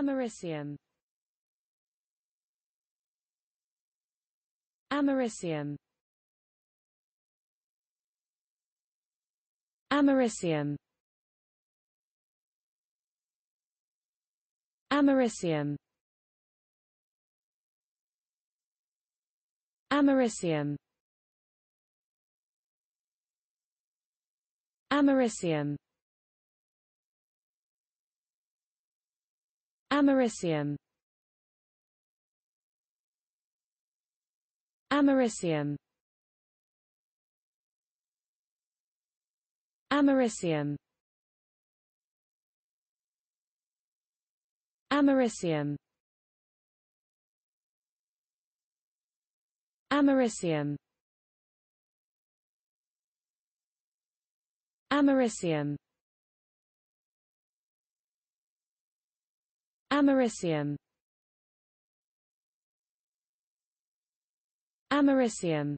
Americium Americium Americium Americium Americium Americium Americium Americium Americium Americium Americium Americium Americium Americium